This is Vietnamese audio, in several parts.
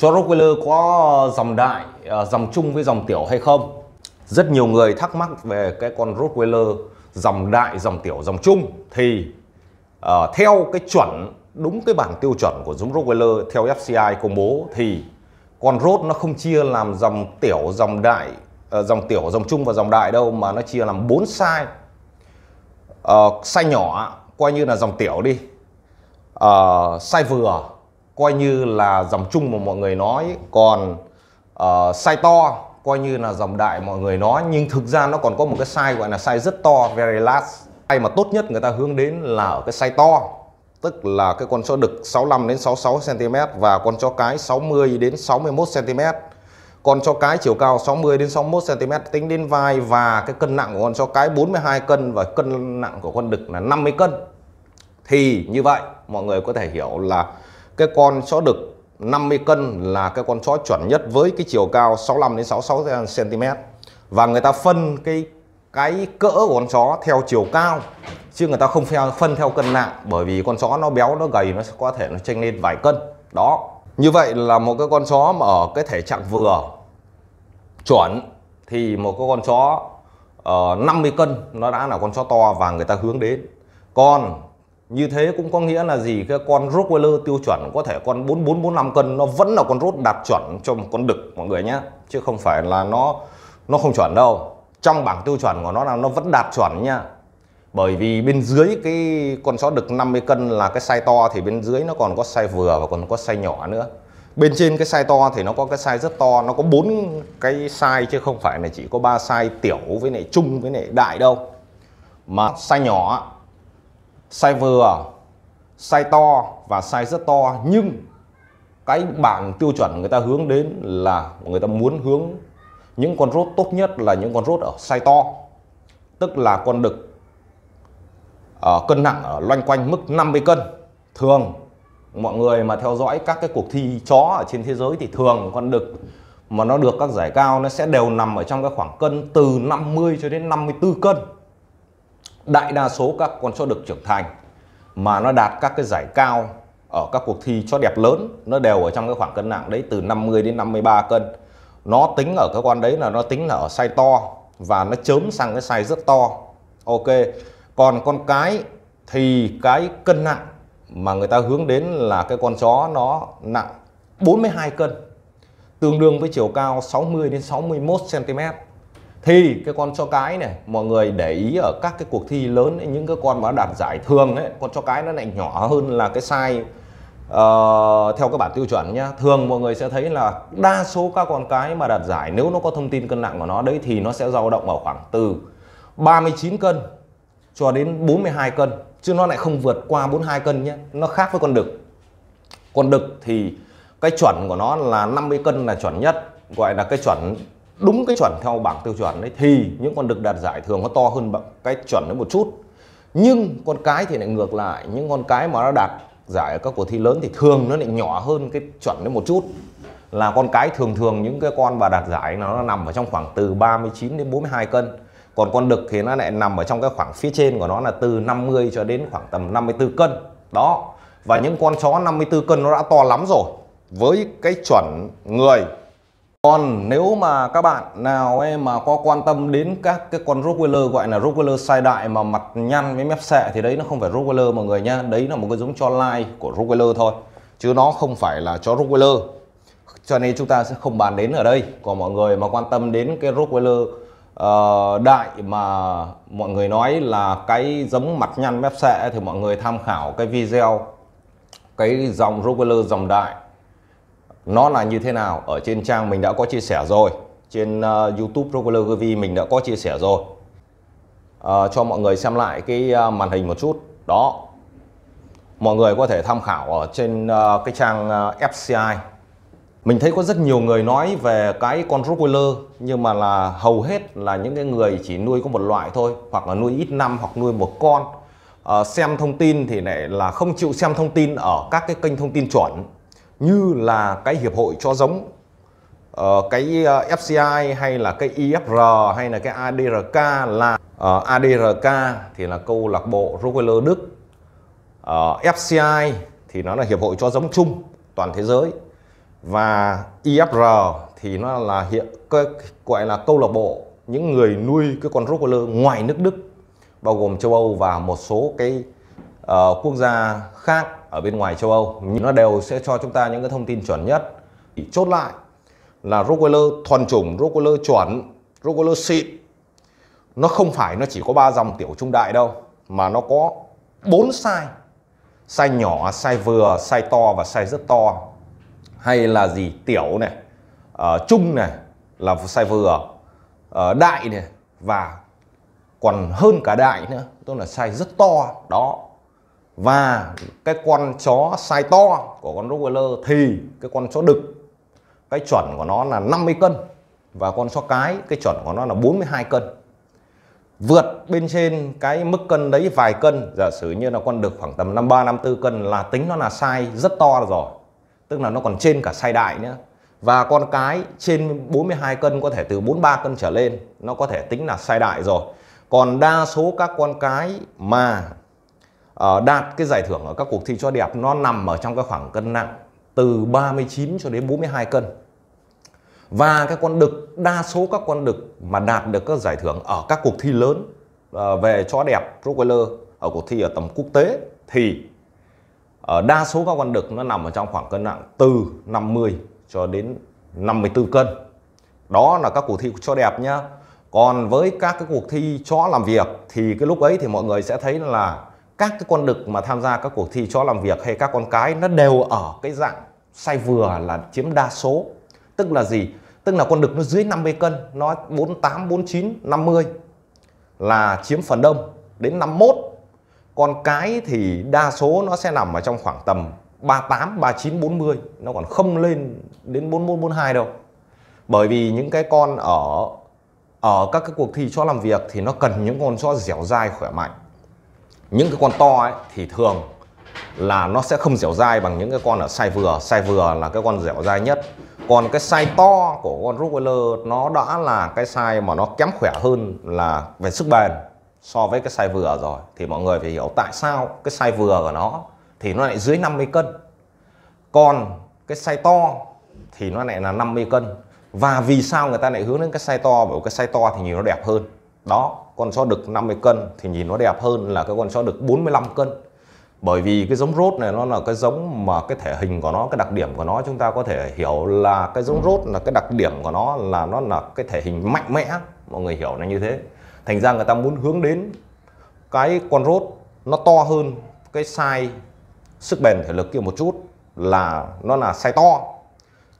cho Rockefeller có dòng đại, à, dòng chung với dòng tiểu hay không? Rất nhiều người thắc mắc về cái con Rockefeller dòng đại, dòng tiểu, dòng chung thì uh, theo cái chuẩn đúng cái bảng tiêu chuẩn của giống Rockefeller theo FCI công bố thì con rốt nó không chia làm dòng tiểu, dòng đại, uh, dòng tiểu, dòng chung và dòng đại đâu mà nó chia làm bốn sai. Uh, sai nhỏ coi như là dòng tiểu đi. Uh, sai vừa coi như là dòng chung mà mọi người nói còn uh, size to coi như là dòng đại mọi người nói nhưng thực ra nó còn có một cái size gọi là size rất to very large size mà tốt nhất người ta hướng đến là ở cái size to tức là cái con chó đực 65 đến 66 cm và con chó cái 60 đến 61 cm con chó cái chiều cao 60 đến 61 cm tính đến vai và cái cân nặng của con chó cái 42 cân và cân nặng của con đực là 50 cân thì như vậy mọi người có thể hiểu là cái con chó đực 50 cân là cái con chó chuẩn nhất với cái chiều cao 65 đến 66 cm và người ta phân cái cái cỡ của con chó theo chiều cao chứ người ta không phân theo cân nặng bởi vì con chó nó béo nó gầy nó có thể nó chênh lên vài cân đó như vậy là một cái con chó mà ở cái thể trạng vừa chuẩn thì một cái con chó uh, ờ, 50 cân nó đã là con chó to và người ta hướng đến con như thế cũng có nghĩa là gì cái con Rottweiler tiêu chuẩn có thể con 4445 cân nó vẫn là con rốt đạt chuẩn cho một con đực mọi người nhé chứ không phải là nó nó không chuẩn đâu trong bảng tiêu chuẩn của nó là nó vẫn đạt chuẩn nha bởi vì bên dưới cái con chó đực 50 cân là cái size to thì bên dưới nó còn có size vừa và còn có size nhỏ nữa bên trên cái size to thì nó có cái size rất to nó có bốn cái size chứ không phải là chỉ có ba size tiểu với lại trung với lại đại đâu mà size nhỏ size vừa size to và size rất to nhưng cái bảng tiêu chuẩn người ta hướng đến là người ta muốn hướng những con rốt tốt nhất là những con rốt ở size to tức là con đực ở ờ, cân nặng ở loanh quanh mức 50 cân thường mọi người mà theo dõi các cái cuộc thi chó ở trên thế giới thì thường con đực mà nó được các giải cao nó sẽ đều nằm ở trong cái khoảng cân từ 50 cho đến 54 cân đại đa số các con chó đực trưởng thành mà nó đạt các cái giải cao ở các cuộc thi chó đẹp lớn nó đều ở trong cái khoảng cân nặng đấy từ 50 đến 53 cân nó tính ở các con đấy là nó tính là ở size to và nó chớm sang cái size rất to ok còn con cái thì cái cân nặng mà người ta hướng đến là cái con chó nó nặng 42 cân tương đương với chiều cao 60 đến 61 cm thì cái con chó cái này mọi người để ý ở các cái cuộc thi lớn ấy, những cái con mà đạt giải thường ấy con chó cái nó lại nhỏ hơn là cái size uh, theo các bản tiêu chuẩn nhá thường mọi người sẽ thấy là đa số các con cái mà đạt giải nếu nó có thông tin cân nặng của nó đấy thì nó sẽ dao động ở khoảng từ 39 cân cho đến 42 cân chứ nó lại không vượt qua 42 cân nhé nó khác với con đực con đực thì cái chuẩn của nó là 50 cân là chuẩn nhất gọi là cái chuẩn đúng cái chuẩn theo bảng tiêu chuẩn đấy thì những con đực đạt giải thường nó to hơn cái chuẩn đấy một chút nhưng con cái thì lại ngược lại những con cái mà nó đạt giải ở các cuộc thi lớn thì thường nó lại nhỏ hơn cái chuẩn đấy một chút là con cái thường thường những cái con mà đạt giải nó, nằm ở trong khoảng từ 39 đến 42 cân còn con đực thì nó lại nằm ở trong cái khoảng phía trên của nó là từ 50 cho đến khoảng tầm 54 cân đó và những con chó 54 cân nó đã to lắm rồi với cái chuẩn người còn nếu mà các bạn nào ấy mà có quan tâm đến các cái con Rottweiler gọi là Rottweiler sai đại mà mặt nhăn với mép xệ thì đấy nó không phải Rottweiler mọi người nhá đấy là một cái giống cho lai của Rottweiler thôi chứ nó không phải là chó Rottweiler cho nên chúng ta sẽ không bàn đến ở đây còn mọi người mà quan tâm đến cái Rottweiler uh, ờ, đại mà mọi người nói là cái giống mặt nhăn mép xệ thì mọi người tham khảo cái video cái dòng Rottweiler dòng đại nó là như thế nào ở trên trang mình đã có chia sẻ rồi trên uh, YouTube Rockler GV mình đã có chia sẻ rồi uh, cho mọi người xem lại cái uh, màn hình một chút đó mọi người có thể tham khảo ở trên uh, cái trang uh, FCI mình thấy có rất nhiều người nói về cái con Rottweiler nhưng mà là hầu hết là những cái người chỉ nuôi có một loại thôi hoặc là nuôi ít năm hoặc nuôi một con à, xem thông tin thì lại là không chịu xem thông tin ở các cái kênh thông tin chuẩn như là cái hiệp hội cho giống uh, cái ờ, FCI hay là cái IFR e hay là cái ADRK là uh, ờ, ADRK thì là câu lạc bộ Rockefeller Đức uh, FCI thì nó là hiệp hội cho giống chung toàn thế giới và IFR e thì nó là hiện cái, gọi là câu lạc bộ những người nuôi cái con Rockefeller ngoài nước Đức bao gồm châu Âu và một số cái uh, quốc gia khác ở bên ngoài châu Âu nó đều sẽ cho chúng ta những cái thông tin chuẩn nhất chốt lại là Rockefeller thuần chủng Rockefeller chuẩn Rockefeller xịn nó không phải nó chỉ có ba dòng tiểu trung đại đâu mà nó có bốn size size nhỏ size vừa size to và size rất to hay là gì tiểu này uh, trung này là size vừa uh, đại này và còn hơn cả đại nữa tức là size rất to đó và cái con chó sai to của con Rottweiler thì cái con chó đực cái chuẩn của nó là 50 cân và con chó cái cái chuẩn của nó là 42 cân vượt bên trên cái mức cân đấy vài cân giả sử như là con đực khoảng tầm 53 54 cân là tính nó là sai rất to rồi tức là nó còn trên cả sai đại nữa và con cái trên 42 cân có thể từ 43 cân trở lên nó có thể tính là sai đại rồi còn đa số các con cái mà Ờ, đạt cái giải thưởng ở các cuộc thi cho đẹp nó nằm ở trong cái khoảng cân nặng từ 39 cho đến 42 cân. Và các con đực, đa số các con đực mà đạt được các giải thưởng ở các cuộc thi lớn ờ, về chó đẹp Rottweiler ở cuộc thi ở tầm quốc tế thì ờ, đa số các con đực nó nằm ở trong khoảng cân nặng từ 50 cho đến 54 cân. Đó là các cuộc thi chó đẹp nhá. Còn với các cái cuộc thi chó làm việc thì cái lúc ấy thì mọi người sẽ thấy là các cái con đực mà tham gia các cuộc thi chó làm việc hay các con cái nó đều ở cái dạng size vừa là chiếm đa số tức là gì tức là con đực nó dưới 50 cân nó 48 49 50 là chiếm phần đông đến 51 con cái thì đa số nó sẽ nằm ở trong khoảng tầm 38 39 40 nó còn không lên đến 41 42 đâu bởi vì những cái con ở ở các cái cuộc thi chó làm việc thì nó cần những con chó dẻo dai khỏe mạnh những cái con to ấy thì thường là nó sẽ không dẻo dai bằng những cái con ở size vừa size vừa là cái con dẻo dai nhất còn cái size to của con Rottweiler nó đã là cái size mà nó kém khỏe hơn là về sức bền so với cái size vừa rồi thì mọi người phải hiểu tại sao cái size vừa của nó thì nó lại dưới 50 cân còn cái size to thì nó lại là 50 cân và vì sao người ta lại hướng đến cái size to bởi cái size to thì nhìn nó đẹp hơn đó con chó đực 50 cân thì nhìn nó đẹp hơn là cái con chó đực 45 cân bởi vì cái giống rốt này nó là cái giống mà cái thể hình của nó cái đặc điểm của nó chúng ta có thể hiểu là cái giống rốt là cái đặc điểm của nó là nó là cái thể hình mạnh mẽ mọi người hiểu là như thế thành ra người ta muốn hướng đến cái con rốt nó to hơn cái size sức bền thể lực kia một chút là nó là size to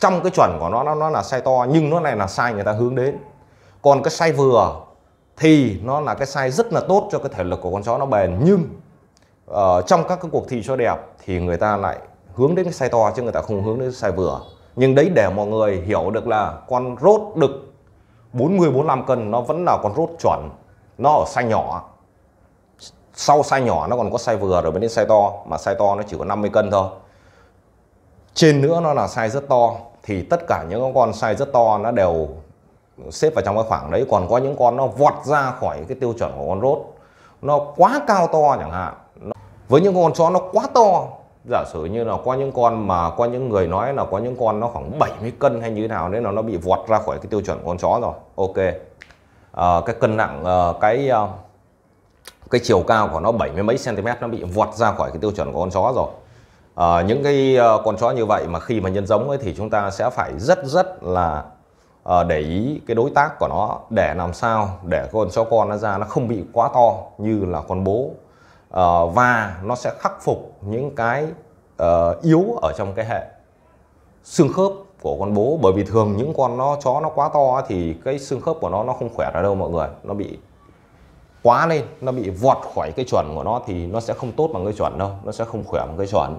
trong cái chuẩn của nó, nó là size to nhưng nó này là size người ta hướng đến còn cái size vừa thì nó là cái size rất là tốt cho cái thể lực của con chó nó bền nhưng uh, trong các cái cuộc thi chó đẹp thì người ta lại hướng đến cái size to chứ người ta không hướng đến size vừa nhưng đấy để mọi người hiểu được là con rốt đực 40 45 cân nó vẫn là con rốt chuẩn nó ở size nhỏ sau size nhỏ nó còn có size vừa rồi mới đến size to mà size to nó chỉ có 50 cân thôi trên nữa nó là size rất to thì tất cả những con size rất to nó đều xếp vào trong cái khoảng đấy còn có những con nó vọt ra khỏi cái tiêu chuẩn của con rốt nó quá cao to chẳng hạn với những con chó nó quá to giả sử như là có những con mà có những người nói là có những con nó khoảng 70 cân hay như thế nào nên là nó bị vọt ra khỏi cái tiêu chuẩn con chó rồi ok à, cái cân nặng ờ, cái ờ, cái chiều cao của nó 70 mấy cm nó bị vọt ra khỏi cái tiêu chuẩn của con chó rồi à, những cái con chó như vậy mà khi mà nhân giống ấy thì chúng ta sẽ phải rất rất là Ờ, để ý cái đối tác của nó để làm sao để con chó con nó ra nó không bị quá to như là con bố ờ, và nó sẽ khắc phục những cái ờ, yếu ở trong cái hệ xương khớp của con bố bởi vì thường những con nó chó nó quá to thì cái xương khớp của nó nó không khỏe ra đâu mọi người nó bị quá lên nó bị vọt khỏi cái chuẩn của nó thì nó sẽ không tốt bằng cái chuẩn đâu nó sẽ không khỏe bằng cái chuẩn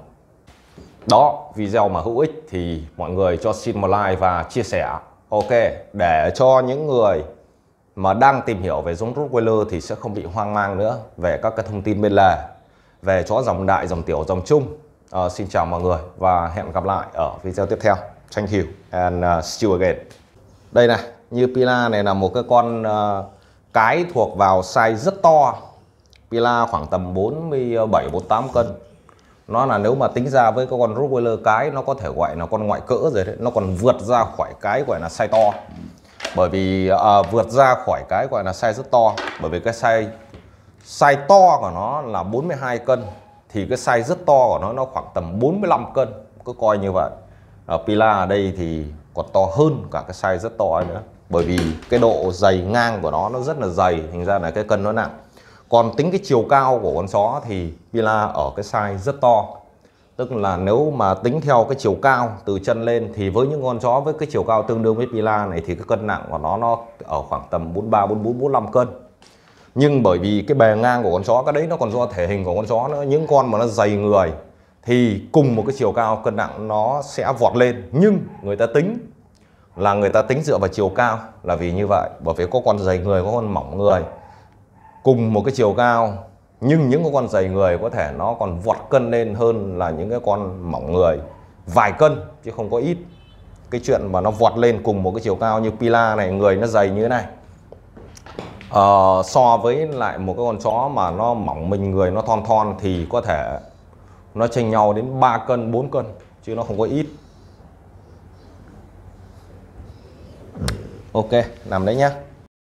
đó video mà hữu ích thì mọi người cho xin một like và chia sẻ Ok, để cho những người mà đang tìm hiểu về giống Rottweiler thì sẽ không bị hoang mang nữa về các cái thông tin bên lề về chó dòng đại, dòng tiểu, dòng chung. Uh, xin chào mọi người và hẹn gặp lại ở video tiếp theo. Thank you and uh, see you again. Đây này, như Pila này là một cái con uh, cái thuộc vào size rất to. Pila khoảng tầm 47 48 cân nó là nếu mà tính ra với cái con Rottweiler cái nó có thể gọi là con ngoại cỡ rồi đấy nó còn vượt ra khỏi cái gọi là size to bởi vì à, vượt ra khỏi cái gọi là size rất to bởi vì cái size size to của nó là 42 cân thì cái size rất to của nó nó khoảng tầm 45 cân cứ coi như vậy à, Pila ở đây thì còn to hơn cả cái size rất to nữa bởi vì cái độ dày ngang của nó nó rất là dày thành ra là cái cân nó nặng còn tính cái chiều cao của con chó thì Villa ở cái size rất to tức là nếu mà tính theo cái chiều cao từ chân lên thì với những con chó với cái chiều cao tương đương với Villa này thì cái cân nặng của nó nó ở khoảng tầm 43 44 45 cân nhưng bởi vì cái bề ngang của con chó cái đấy nó còn do thể hình của con chó nữa những con mà nó dày người thì cùng một cái chiều cao cân nặng nó sẽ vọt lên nhưng người ta tính là người ta tính dựa vào chiều cao là vì như vậy bởi vì có con dày người có con mỏng người cùng một cái chiều cao nhưng những cái con dày người có thể nó còn vọt cân lên hơn là những cái con mỏng người vài cân chứ không có ít cái chuyện mà nó vọt lên cùng một cái chiều cao như Pila này người nó dày như thế này ờ, so với lại một cái con chó mà nó mỏng mình người nó thon thon thì có thể nó tranh nhau đến 3 cân 4 cân chứ nó không có ít ok làm đấy nhá